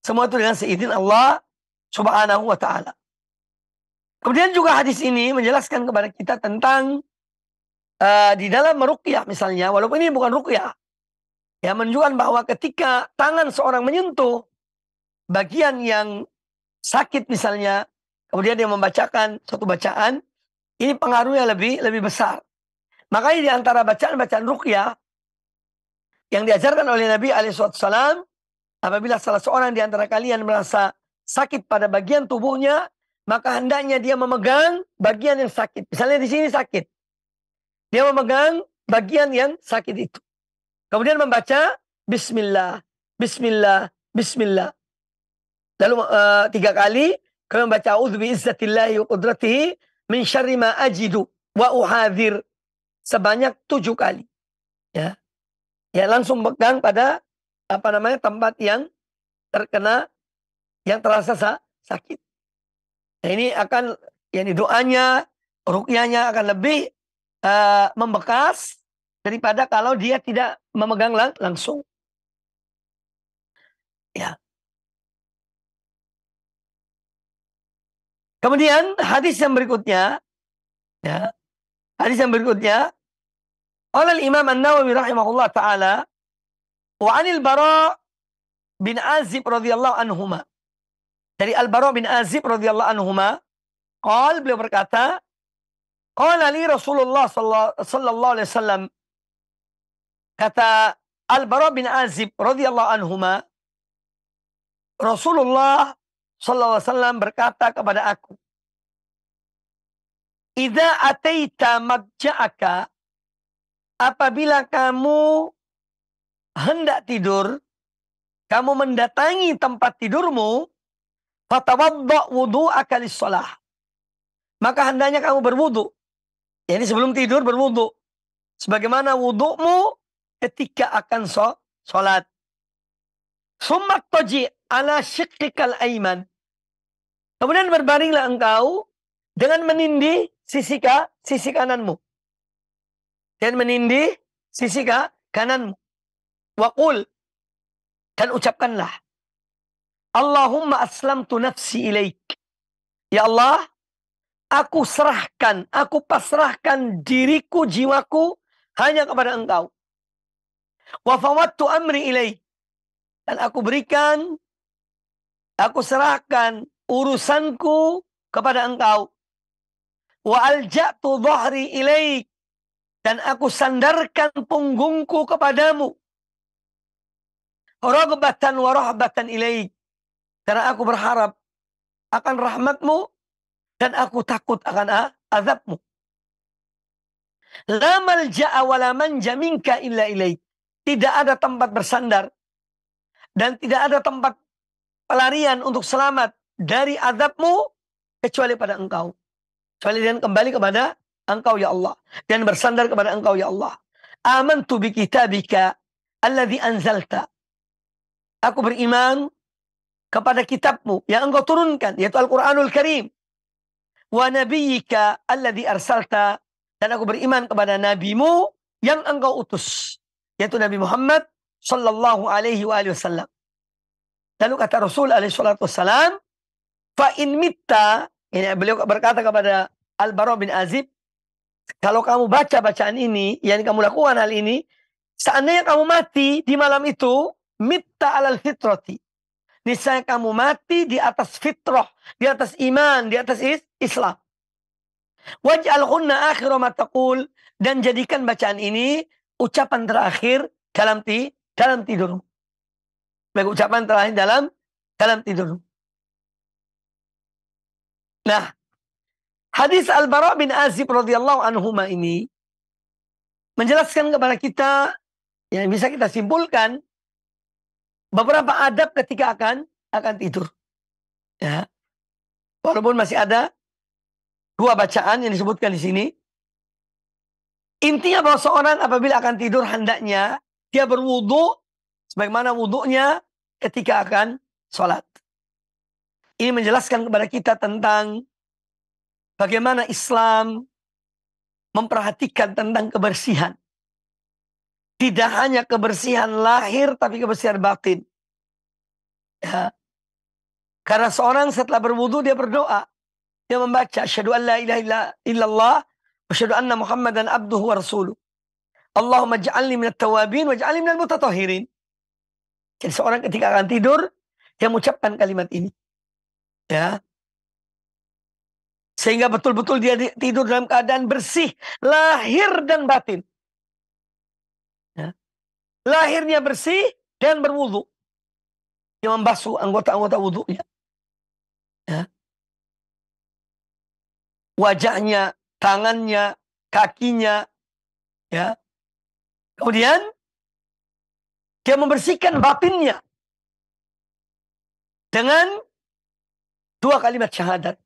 Semua itu dengan seizin Allah Subhanahu wa taala. Kemudian juga hadis ini menjelaskan kepada kita tentang uh, di dalam merukyah misalnya, walaupun ini bukan rukyah, ya menunjukkan bahwa ketika tangan seorang menyentuh bagian yang sakit misalnya, kemudian dia membacakan suatu bacaan, ini pengaruhnya lebih lebih besar. Makanya di antara bacaan-bacaan rukyah yang diajarkan oleh Nabi Alaihissalam, apabila salah seorang di antara kalian merasa sakit pada bagian tubuhnya, maka hendaknya dia memegang bagian yang sakit. Misalnya di sini sakit, dia memegang bagian yang sakit itu. Kemudian membaca Bismillah, Bismillah, Bismillah. Lalu uh, tiga kali. Kemudian membaca A'udhu bi'izzatillahi wa qudratihi min syarri ma ajidu wa uhadir. Sebanyak tujuh kali. Ya. Ya langsung pegang pada apa namanya tempat yang terkena yang terasa sakit. Nah, ini akan yakni doanya, rukyanya akan lebih uh, membekas daripada kalau dia tidak memegang lang langsung. Ya. Kemudian hadis yang berikutnya, ya, hadis yang berikutnya, oleh Imam An Nawawi rahimahullah taala, wa anil bara bin Azib radhiyallahu anhuma. Dari Al Bara bin Azib radhiyallahu anhuma, qal beliau berkata, Qala li Rasulullah sallallahu alaihi wasallam kata Al-Bara bin Azib radhiyallahu anhuma Rasulullah sallallahu alaihi wasallam berkata kepada aku Idza ataita majja'aka apabila kamu hendak tidur kamu mendatangi tempat tidurmu fatawadda wudu'aka lis-shalah maka hendaknya kamu berwudu jadi yani sebelum tidur berwudu. Sebagaimana wudukmu ketika akan sholat. Sumak toji ala syikrikal aiman. Kemudian berbaringlah engkau dengan menindi sisi ka, sisi kananmu. Dan menindi sisi ka, kananmu. Wakul Dan ucapkanlah. Allahumma aslamtu nafsi ilaik. Ya Allah, Aku serahkan, aku pasrahkan diriku, jiwaku hanya kepada engkau. Wafawattu amri ilaih. Dan aku berikan, aku serahkan urusanku kepada engkau. Wa alja'tu dhahri ilai, Dan aku sandarkan punggungku kepadamu. Ragbatan wa rahbatan Karena aku berharap akan rahmatmu dan aku takut akan azabmu. La malja'a wa illa ilaih. Tidak ada tempat bersandar dan tidak ada tempat pelarian untuk selamat dari azabmu kecuali pada engkau. Kecuali dan kembali kepada engkau ya Allah dan bersandar kepada engkau ya Allah. Amantu bi kitabika alladhi anzalta. Aku beriman kepada kitabmu yang engkau turunkan yaitu Al-Qur'anul Karim wa nabiyyika alladhi arsalta dan aku beriman kepada nabimu yang engkau utus yaitu Nabi Muhammad sallallahu alaihi wa alihi wasallam. Lalu kata Rasul alaihi salatu wasallam, "Fa in mitta," ini beliau berkata kepada Al-Bara bin Azib, "Kalau kamu baca bacaan ini, yang kamu lakukan hal ini, seandainya kamu mati di malam itu, mitta alal fitrati." Niscaya kamu mati di atas fitrah, di atas iman, di atas is Islam. Waj'alhunna akhir taqul dan jadikan bacaan ini ucapan terakhir dalam ti dalam tidur. Baik ucapan terakhir dalam dalam tidur. Nah, hadis Al-Bara bin Azib radhiyallahu anhu ini menjelaskan kepada kita yang bisa kita simpulkan Beberapa adab ketika akan akan tidur. Ya. Walaupun masih ada dua bacaan yang disebutkan di sini. Intinya bahwa seorang apabila akan tidur hendaknya dia berwudhu, sebagaimana wudhunya ketika akan sholat. Ini menjelaskan kepada kita tentang bagaimana Islam memperhatikan tentang kebersihan. Tidak hanya kebersihan lahir tapi kebersihan batin. Ya. Karena seorang setelah berwudu dia berdoa. Dia membaca asyhadu an la ilaha illallah wa asyhadu anna Muhammadan abduhu wa rasuluh. Allahumma ja'alni minat tawabin wa ja'alni minal mutatahirin. Jadi seorang ketika akan tidur dia mengucapkan kalimat ini. Ya, sehingga betul-betul dia tidur dalam keadaan bersih lahir dan batin lahirnya bersih dan berwudu. Dia membasuh anggota-anggota wudunya. Ya. Wajahnya, tangannya, kakinya, ya. Kemudian dia membersihkan batinnya dengan dua kalimat syahadat.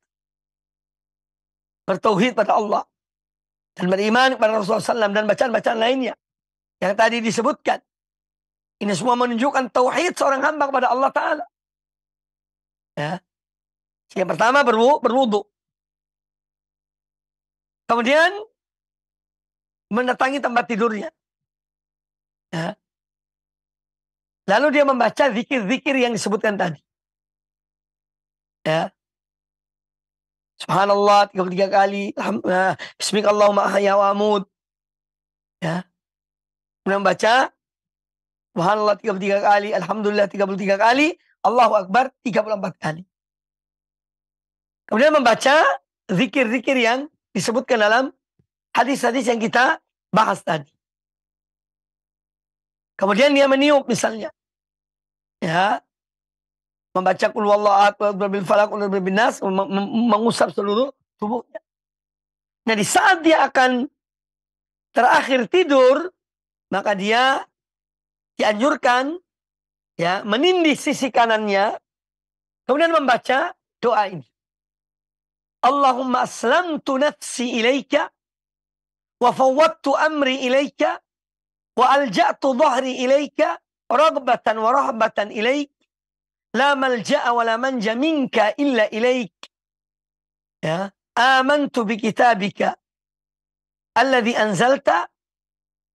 Bertauhid pada Allah dan beriman kepada Rasulullah SAW dan bacaan-bacaan lainnya yang tadi disebutkan. Ini semua menunjukkan tauhid seorang hamba kepada Allah Ta'ala. Ya. Yang pertama berwudu. Kemudian mendatangi tempat tidurnya. Ya. Lalu dia membaca zikir-zikir yang disebutkan tadi. Ya. Subhanallah 33 kali. Bismillahirrahmanirrahim. Ya kemudian membaca Subhanallah 33 kali, Alhamdulillah 33 kali, Allahu Akbar 34 kali. Kemudian membaca zikir-zikir yang disebutkan dalam hadis-hadis yang kita bahas tadi. Kemudian dia meniup misalnya. Ya. Membaca kul wallah ahad, bil falak, bil mengusap seluruh tubuhnya. Nah, di saat dia akan terakhir tidur, maka dia dianjurkan ya menindih sisi kanannya kemudian membaca doa ini Allahumma aslamtu nafsi ilaika wa fawwadtu amri ilaika wa alja'tu dhahri ilaika ragbatan wa rahbatan ilaik la malja'a wa la manja minka illa ilaik ya amantu bi kitabika alladhi anzalta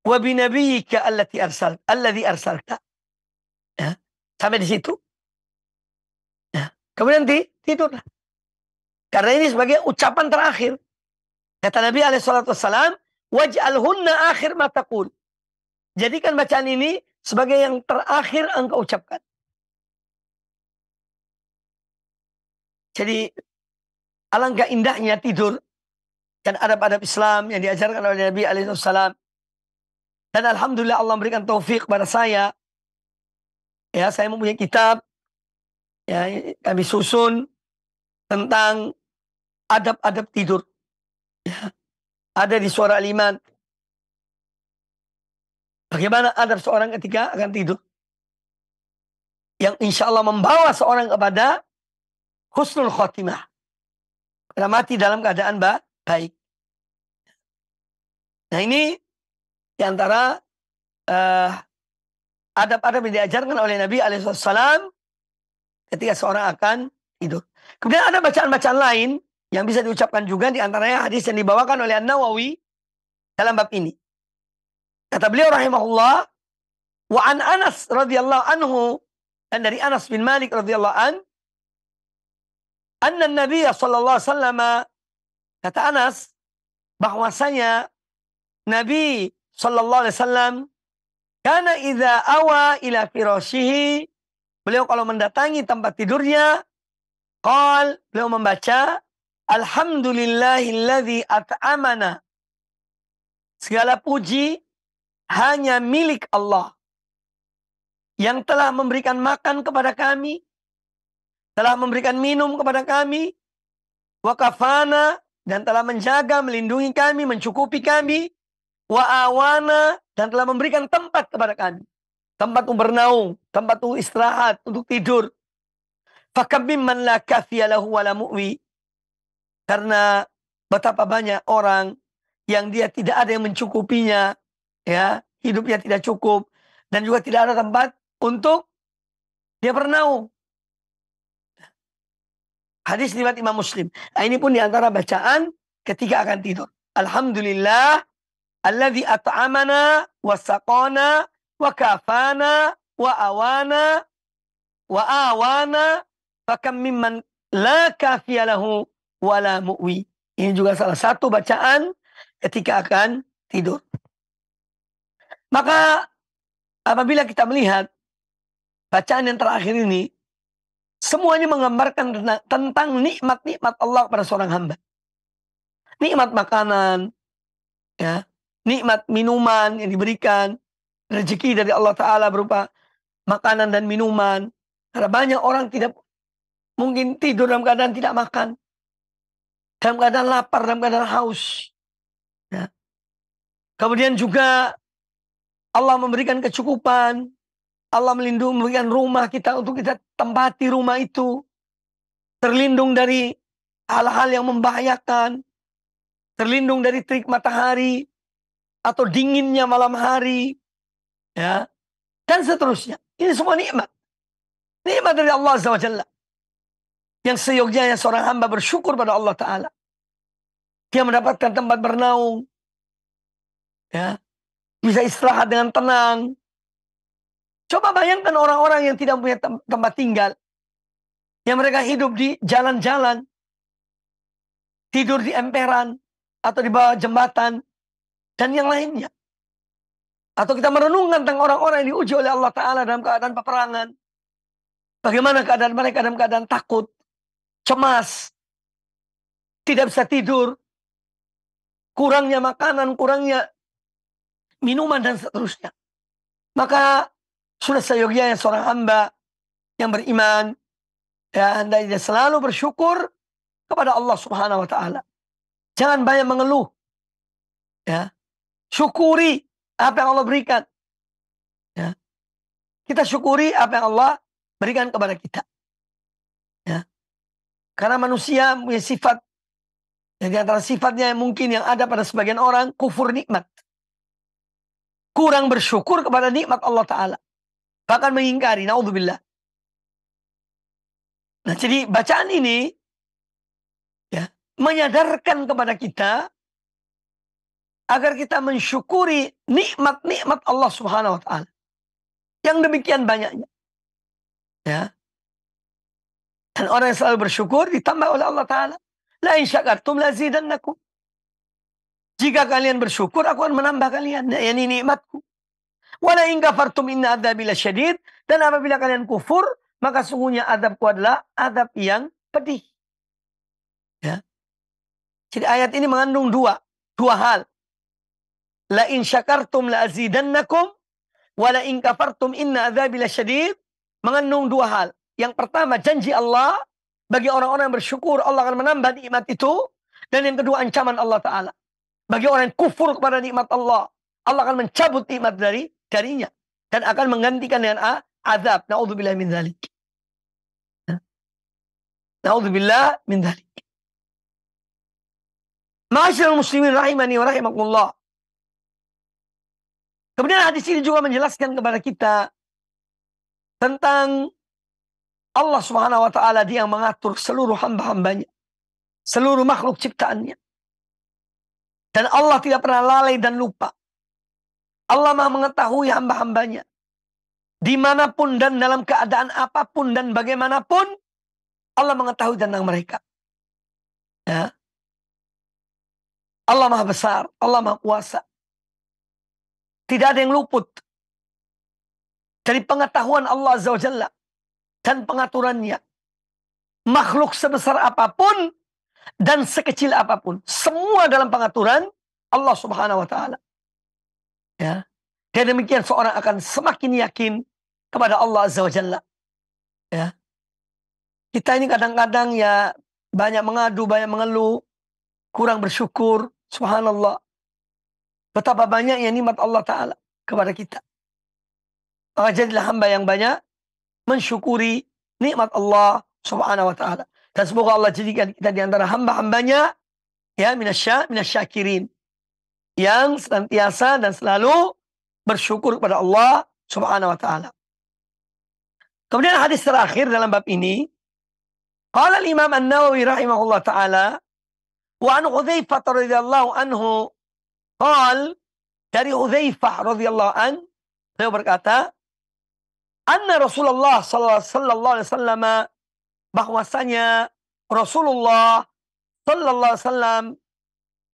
wa allati arsal alladhi arsalta. Ya, sampai di situ. Ya, kemudian di, tidurlah. Karena ini sebagai ucapan terakhir. Kata Nabi alaihi salatu wasallam, waj'alhunna akhir matakul. Jadikan bacaan ini sebagai yang terakhir engkau ucapkan. Jadi alangkah indahnya tidur dan adab-adab Islam yang diajarkan oleh Nabi alaihi salam dan alhamdulillah Allah memberikan taufik pada saya. Ya, saya mempunyai kitab ya kami susun tentang adab-adab tidur. Ya. Ada di suara aliman. Bagaimana adab seorang ketika akan tidur? Yang insya Allah membawa seorang kepada husnul khotimah. Karena mati dalam keadaan baik. Nah ini di antara eh, adab adab uh, yang diajarkan oleh Nabi Alaihissalam ketika seorang akan tidur. Kemudian ada bacaan-bacaan lain yang bisa diucapkan juga di antaranya hadis yang dibawakan oleh An-Nawawi dalam bab ini. Kata beliau rahimahullah, wa an Anas radhiyallahu anhu dan dari Anas bin Malik radhiyallahu an anna Nabi sallallahu alaihi wasallam kata Anas bahwasanya Nabi Sallallahu Alaihi Wasallam, karena ida awa ila firasyihi beliau kalau mendatangi tempat tidurnya, qal beliau membaca, Alhamdulillahilladzi at'amana. Segala puji hanya milik Allah yang telah memberikan makan kepada kami, telah memberikan minum kepada kami, wakafana dan telah menjaga, melindungi kami, mencukupi kami, wa awana dan telah memberikan tempat kepada kami. Tempat untuk bernaung, tempat untuk istirahat, untuk tidur. Fakam mimman la kafiyalahu wa mu'wi. Karena betapa banyak orang yang dia tidak ada yang mencukupinya, ya, hidupnya tidak cukup dan juga tidak ada tempat untuk dia bernaung. Hadis riwayat Imam Muslim. Nah, ini pun diantara bacaan ketika akan tidur. Alhamdulillah Alladhi at'amana wa saqana wa kafana wa awana wa awana fakam mimman la kafiyalahu la mu'wi. Ini juga salah satu bacaan ketika akan tidur. Maka apabila kita melihat bacaan yang terakhir ini, semuanya menggambarkan tentang, nikmat-nikmat Allah kepada seorang hamba. Nikmat makanan, ya, nikmat minuman yang diberikan, rezeki dari Allah Ta'ala berupa makanan dan minuman. Karena banyak orang tidak mungkin tidur dalam keadaan tidak makan. Dalam keadaan lapar, dalam keadaan haus. Ya. Kemudian juga Allah memberikan kecukupan. Allah melindungi, memberikan rumah kita untuk kita tempati rumah itu. Terlindung dari hal-hal yang membahayakan. Terlindung dari terik matahari atau dinginnya malam hari, ya dan seterusnya. Ini semua nikmat. Nikmat dari Allah SWT. wa Yang seyogyanya seorang hamba bersyukur pada Allah Ta'ala. Dia mendapatkan tempat bernaung. Ya. Bisa istirahat dengan tenang. Coba bayangkan orang-orang yang tidak punya tem tempat tinggal. Yang mereka hidup di jalan-jalan. Tidur di emperan. Atau di bawah jembatan dan yang lainnya. Atau kita merenungkan tentang orang-orang yang diuji oleh Allah Ta'ala dalam keadaan peperangan. Bagaimana keadaan mereka dalam keadaan takut, cemas, tidak bisa tidur, kurangnya makanan, kurangnya minuman, dan seterusnya. Maka sudah seyogianya seorang hamba yang beriman, ya, anda tidak selalu bersyukur kepada Allah Subhanahu wa Ta'ala. Jangan banyak mengeluh, ya, Syukuri apa yang Allah berikan. Ya. Kita syukuri apa yang Allah berikan kepada kita. Ya. Karena manusia punya sifat ya, dan antara sifatnya yang mungkin yang ada pada sebagian orang kufur nikmat. Kurang bersyukur kepada nikmat Allah Ta'ala. Bahkan mengingkari. Naudzubillah. Nah jadi bacaan ini ya, menyadarkan kepada kita agar kita mensyukuri nikmat-nikmat Allah Subhanahu wa taala. Yang demikian banyaknya. Ya. Dan orang yang selalu bersyukur ditambah oleh Allah taala. La in syakartum lazidannakum. Jika kalian bersyukur aku akan menambah kalian yakni nikmatku. Wala in kafartum inna adhabi lasyadid dan apabila kalian kufur maka sungguhnya adabku adalah adab yang pedih. Ya. Jadi ayat ini mengandung dua, dua hal. La in syakartum la azidannakum wa la in kafartum inna adzabi lasyadid mengandung dua hal. Yang pertama janji Allah bagi orang-orang yang bersyukur Allah akan menambah nikmat itu dan yang kedua ancaman Allah taala. Bagi orang yang kufur kepada nikmat Allah, Allah akan mencabut nikmat dari darinya dan akan menggantikan dengan azab. Nauzubillah min dzalik. Ya. Nauzubillah min dzalik. Ma'asyiral muslimin rahimani wa rahimakumullah. Kemudian hadis ini juga menjelaskan kepada kita tentang Allah Subhanahu wa taala dia yang mengatur seluruh hamba-hambanya, seluruh makhluk ciptaannya. Dan Allah tidak pernah lalai dan lupa. Allah Maha mengetahui hamba-hambanya. Dimanapun dan dalam keadaan apapun dan bagaimanapun, Allah mengetahui tentang mereka. Ya. Allah Maha Besar, Allah Maha Kuasa. Tidak ada yang luput dari pengetahuan Allah Azza wa Jalla dan pengaturannya. Makhluk sebesar apapun dan sekecil apapun, semua dalam pengaturan Allah Subhanahu wa taala. Ya. Dan demikian seorang akan semakin yakin kepada Allah Azza wa Jalla. Ya. Kita ini kadang-kadang ya banyak mengadu, banyak mengeluh, kurang bersyukur, subhanallah. Betapa banyak yang nikmat Allah Ta'ala kepada kita. Maka jadilah hamba yang banyak mensyukuri nikmat Allah Subhanahu wa taala. Dan semoga Allah jadikan kita di antara hamba-hambanya ya minasya minasyakirin yang senantiasa dan selalu bersyukur kepada Allah Subhanahu wa taala. Kemudian hadis terakhir dalam bab ini qala Imam An-Nawawi rahimahullah taala wa an Hudzaifah radhiyallahu anhu Qal dari Hudzaifah radhiyallahu an beliau berkata, "Anna Rasulullah sallallahu alaihi wasallam bahwasanya Rasulullah sallallahu alaihi wasallam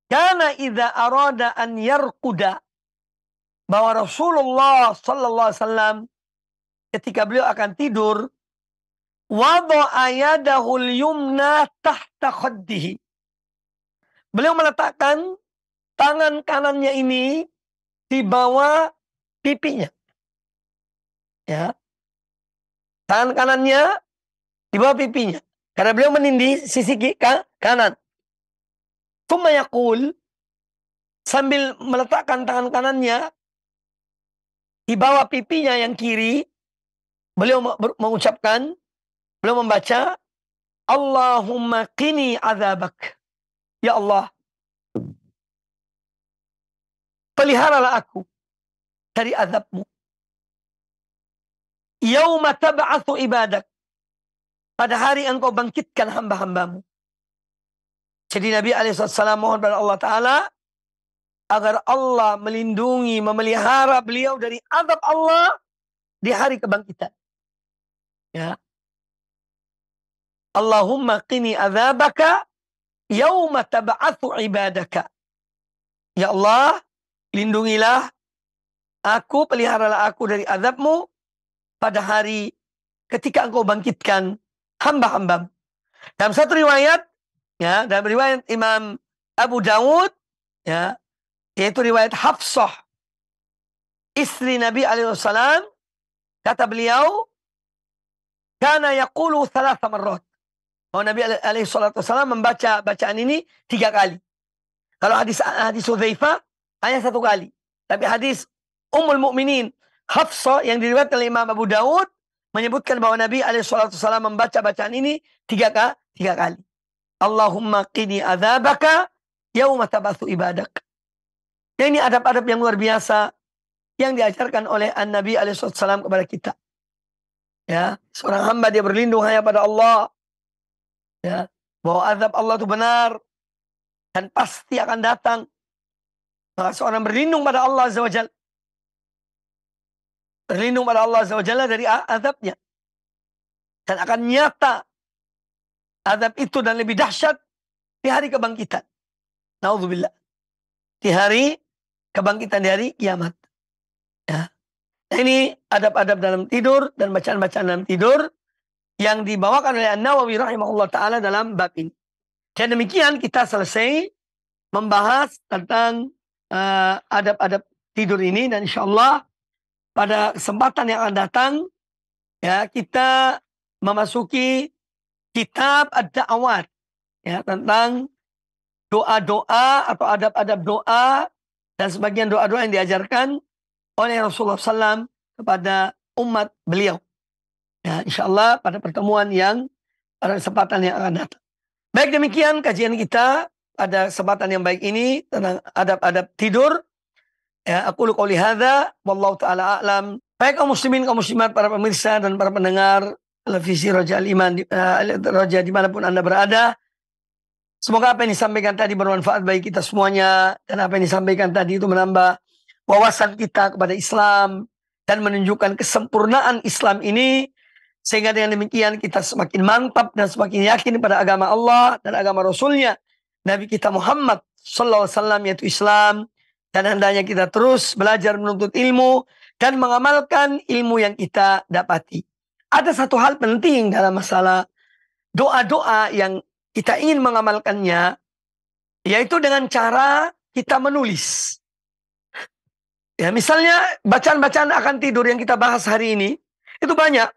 kana idza arada an yarquda bahwa Rasulullah sallallahu alaihi wasallam ketika beliau akan tidur wada'a yadahu yumna tahta khaddihi beliau meletakkan tangan kanannya ini di bawah pipinya. Ya. Tangan kanannya di bawah pipinya. Karena beliau menindih sisi kanan. Kumayakul sambil meletakkan tangan kanannya di bawah pipinya yang kiri, beliau mengucapkan, beliau membaca, Allahumma qini azabak. Ya Allah, peliharalah aku dari azabmu. Yauma tab'atsu ibadak. Pada hari engkau bangkitkan hamba-hambamu. Jadi Nabi Alaihissalam mohon kepada Allah Ta'ala agar Allah melindungi, memelihara beliau dari azab Allah di hari kebangkitan. Ya. Allahumma qini azabaka yauma tab'atsu ibadaka. Ya Allah, Lindungilah aku, peliharalah aku dari azabmu pada hari ketika engkau bangkitkan hamba-hamba. Dalam satu riwayat, ya, dalam riwayat Imam Abu Dawud, ya, yaitu riwayat Hafsah, istri Nabi Alaihissalam, kata beliau, karena yaqulu thalatha marrat. Bahwa Nabi Alaihissalam membaca bacaan ini tiga kali. Kalau hadis hadis Hudzaifah hanya satu kali. Tapi hadis Ummul Mukminin Hafsa yang diriwayatkan oleh Imam Abu Daud menyebutkan bahwa Nabi alaihissalam membaca bacaan ini tiga, kali, tiga kali. Allahumma qini azabaka yauma tabathu ibadak. Ya, ini adab-adab yang luar biasa yang diajarkan oleh An Nabi alaihissalam kepada kita. Ya, seorang hamba dia berlindung hanya pada Allah. Ya, bahwa azab Allah itu benar dan pasti akan datang maka seorang berlindung pada Allah Azza wa Jal. Berlindung pada Allah Azza wa Jalla dari azabnya. Dan akan nyata azab itu dan lebih dahsyat di hari kebangkitan. Nauzubillah. Di hari kebangkitan di hari kiamat. Ya. Nah, ini adab-adab dalam tidur dan bacaan-bacaan dalam tidur yang dibawakan oleh An-Nawawi rahimahullah taala dalam bab ini. Dan demikian kita selesai membahas tentang adab-adab eh, uh, tidur ini dan insya Allah pada kesempatan yang akan datang ya kita memasuki kitab ad-da'awat ya tentang doa-doa atau adab-adab doa dan sebagian doa-doa yang diajarkan oleh Rasulullah SAW kepada umat beliau. Ya, insya Allah pada pertemuan yang pada kesempatan yang akan datang. Baik demikian kajian kita pada kesempatan yang baik ini tentang adab-adab tidur. Ya, aku lu hadza wallahu taala a'lam. Baik kaum muslimin, kaum muslimat, para pemirsa dan para pendengar televisi Roja Al Iman uh, eh, Roja dimanapun Anda berada. Semoga apa yang disampaikan tadi bermanfaat bagi kita semuanya dan apa yang disampaikan tadi itu menambah wawasan kita kepada Islam dan menunjukkan kesempurnaan Islam ini sehingga dengan demikian kita semakin mantap dan semakin yakin pada agama Allah dan agama Rasulnya Nabi kita Muhammad Sallallahu Alaihi Wasallam yaitu Islam dan hendaknya kita terus belajar menuntut ilmu dan mengamalkan ilmu yang kita dapati. Ada satu hal penting dalam masalah doa-doa yang kita ingin mengamalkannya yaitu dengan cara kita menulis. Ya, misalnya bacaan-bacaan akan tidur yang kita bahas hari ini itu banyak.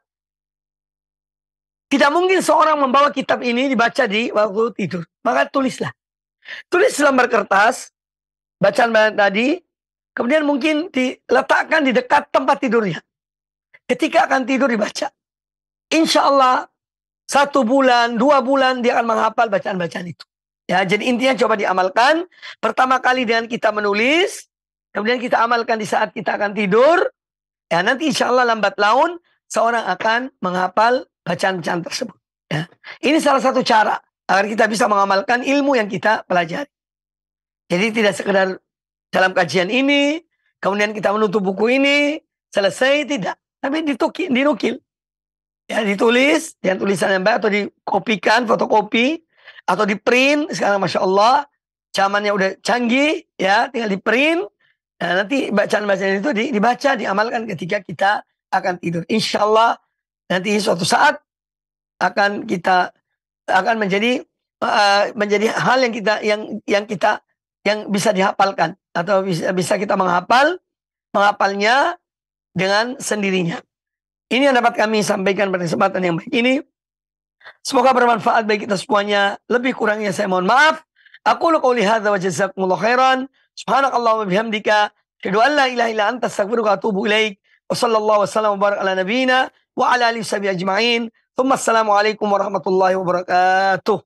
Tidak mungkin seorang membawa kitab ini dibaca di waktu tidur. Maka tulislah. Tulis selembar kertas, bacaan tadi, kemudian mungkin diletakkan di dekat tempat tidurnya. Ketika akan tidur dibaca. Insya Allah satu bulan, dua bulan dia akan menghafal bacaan-bacaan itu. Ya, jadi intinya coba diamalkan. Pertama kali dengan kita menulis, kemudian kita amalkan di saat kita akan tidur. Ya, nanti insya Allah lambat laun seorang akan menghafal bacaan-bacaan tersebut. Ya. Ini salah satu cara agar kita bisa mengamalkan ilmu yang kita pelajari. Jadi tidak sekedar dalam kajian ini, kemudian kita menutup buku ini, selesai tidak. Tapi ditukil, dinukil. Ya, ditulis, dengan tulisan yang baik atau dikopikan, fotokopi, atau di print. Sekarang Masya Allah, zamannya udah canggih, ya tinggal di print. Nah, nanti bacaan-bacaan itu dibaca, diamalkan ketika kita akan tidur. Insya Allah nanti suatu saat akan kita akan menjadi uh, menjadi hal yang kita yang yang kita yang bisa dihafalkan atau bisa, bisa kita menghafal menghafalnya dengan sendirinya. Ini yang dapat kami sampaikan pada kesempatan yang baik ini. Semoga bermanfaat bagi kita semuanya. Lebih kurangnya saya mohon maaf. Aku lu qauli hadza wa jazakumullahu khairan. Subhanakallahumma bihamdika. Asyhadu an la ilaha illa anta astaghfiruka wa atubu ilaik. Wa wasallam wa baraka ala nabiyyina وعلى آله وصحبه أجمعين ثم السلام عليكم ورحمة الله وبركاته